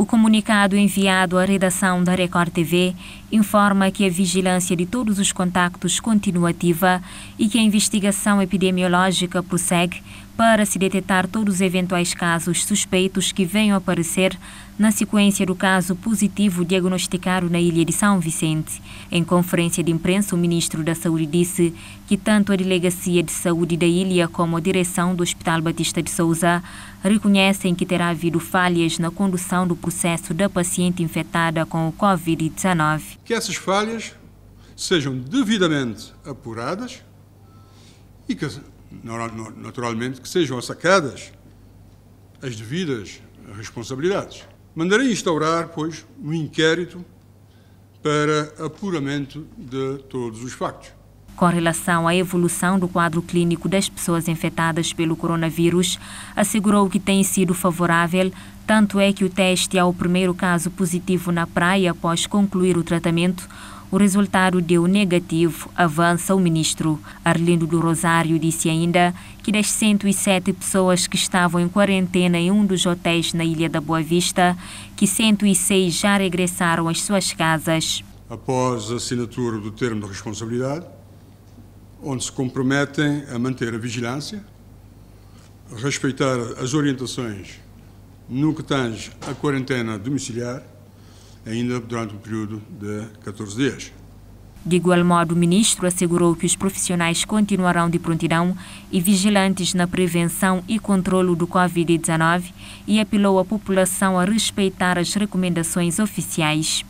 O comunicado enviado à redação da Record TV informa que a vigilância de todos os contactos continua ativa e que a investigação epidemiológica prossegue para se detectar todos os eventuais casos suspeitos que venham a aparecer na sequência do caso positivo diagnosticado na ilha de São Vicente. Em conferência de imprensa, o ministro da Saúde disse que tanto a Delegacia de Saúde da ilha como a direção do Hospital Batista de Souza reconhecem que terá havido falhas na condução do processo da paciente infectada com o Covid-19. Que essas falhas sejam devidamente apuradas e que naturalmente, que sejam sacadas as devidas responsabilidades. Mandarei instaurar, pois, um inquérito para apuramento de todos os factos. Com relação à evolução do quadro clínico das pessoas infectadas pelo coronavírus, assegurou que tem sido favorável, tanto é que o teste ao é primeiro caso positivo na praia após concluir o tratamento o resultado deu negativo, avança o ministro. Arlindo do Rosário disse ainda que das 107 pessoas que estavam em quarentena em um dos hotéis na Ilha da Boa Vista, que 106 já regressaram às suas casas. Após a assinatura do termo de responsabilidade, onde se comprometem a manter a vigilância, respeitar as orientações no que tange à quarentena domiciliar ainda durante o período de 14 dias. De igual modo, o ministro assegurou que os profissionais continuarão de prontidão e vigilantes na prevenção e controlo do Covid-19 e apelou à população a respeitar as recomendações oficiais.